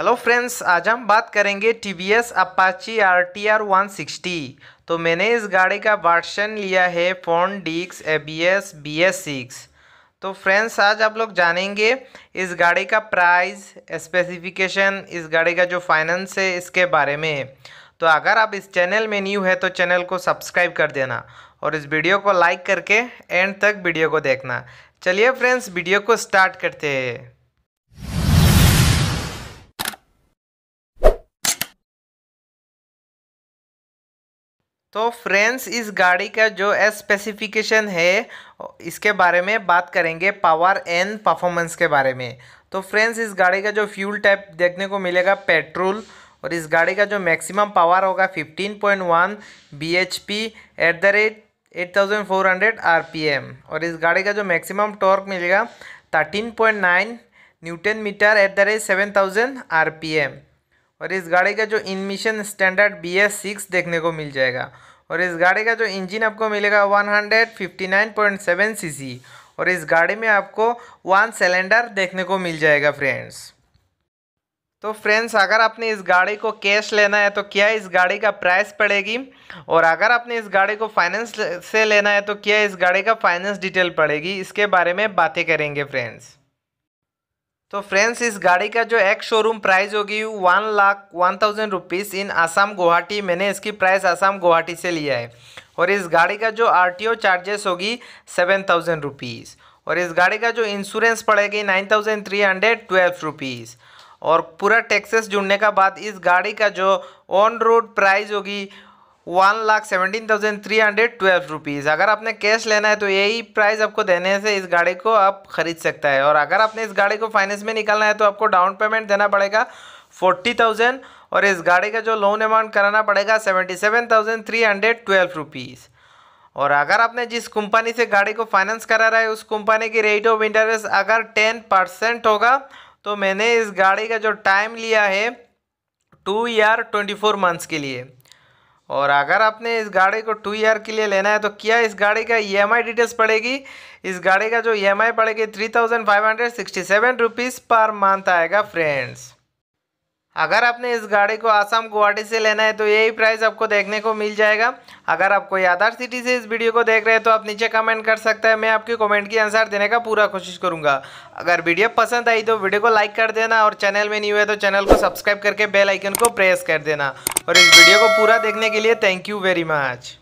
hello friends आज हम बात करेंगे T V S Apache R T R one sixty तो मैंने इस गाड़ी का वर्शन लिया है फोन डिक्स A B S B S six तो फ्रेंड्स आज आप लोग जानेंगे इस गाड़ी का प्राइस स्पेसिफिकेशन इस गाड़ी का जो फाइनेंस है इसके बारे में तो अगर आप इस चैनल में न्यू है तो चैनल को सब्सक्राइब कर देना और इस वीडियो को लाइक करके एंड तक वीडियो को देखना चलिए फ्रेंड्स वीडियो को स्टार्ट करते हैं तो फ्रेंड्स इस गाड़ी का जो स्पेसिफिकेशन है इसके बारे में बात करेंगे पावर एंड परफॉर्मेंस के बारे में तो फ्रेंड्स इस गाड़ी का जो फ्यूल टाइप देखने को मिलेगा पेट्रोल और इस गाड़ी का जो मैक्सिमम पावर होगा 15.1 point one B H P at the rate eight thousand और इस गाड़ी का जो मैक्सिमम टॉर्क मिलेगा 13.9 newton metre at the rate seven thousand और इस गाड़ी का जो emission standard B S six देखने को मिल जाएगा और इस गाड़ी का जो इंजन आपको मिलेगा one hundred fifty nine point seven C C और इस गाड़ी में आपको वन सिलेंडर देखने को मिल जाएगा फ्रेंड्स तो फ्रेंड्स अगर आपने इस गाड़ी को कैश लेना है तो क्या इस गाड़ी का प्राइस पड़ेगी और अगर आपने इस गाड़ी को फाइनेंस से लेना है तो क्या इस गाड़ी का फाइनेंस डिटेल पड़ेगी इसके बारे में बातें करेंगे फ्रेंड्स तो फ्रेंड्स इस गाड़ी का जो एक शोरूम प्राइस होगी one lakh one thousand rupees in Assam Guwahati मैंने इसकी प्राइस आसाम गुवाहाटी से लिया है और इस गाड़ी का जो आरटीओ चार्जेस होगी सेवन थाउजेंड रुपीज़ और इस गाड़ी का जो इंश्योरेंस पड़ेगी nine thousand three hundred twelve rupees और पूरा टैक्सेस जुड़ने का बाद इस गाड़ी का जो ऑन रोड प्राइज होगी one lakh seventeen thousand three hundred twelve rupees अगर आपने कैश लेना है तो यही प्राइस आपको देने से इस गाड़ी को आप ख़रीद सकता है और अगर आपने इस गाड़ी को फाइनेंस में निकालना है तो आपको डाउन पेमेंट देना पड़ेगा फोर्टी थाउजेंड और इस गाड़ी का जो लोन अमाउंट कराना पड़ेगा seventy seven thousand three hundred twelve rupees और अगर आपने जिस कंपनी से गाड़ी को फाइनेंस करा रहा है उस कंपनी की रेट ऑफ इंटरेस्ट अगर टेन परसेंट होगा तो मैंने इस गाड़ी का जो टाइम लिया है two year twenty four months के लिए और अगर आपने इस गाड़ी को टू ईयर के लिए लेना है तो क्या इस गाड़ी का ई e डिटेल्स पड़ेगी इस गाड़ी का जो ई e पड़ेगी three thousand five hundred sixty seven rupees per month आएगा फ्रेंड्स अगर आपने इस गाड़ी को आसाम गुवाहाटी से लेना है तो यही प्राइस आपको देखने को मिल जाएगा अगर आप कोई आधार सिटी से इस वीडियो को देख रहे हैं तो आप नीचे कमेंट कर सकते हैं मैं आपके कमेंट की आंसर देने का पूरा कोशिश करूंगा अगर वीडियो पसंद आई तो वीडियो को लाइक कर देना और चैनल में न्यू है तो चैनल को सब्सक्राइब करके बेलाइकन को प्रेस कर देना और इस वीडियो को पूरा देखने के लिए थैंक यू वेरी मच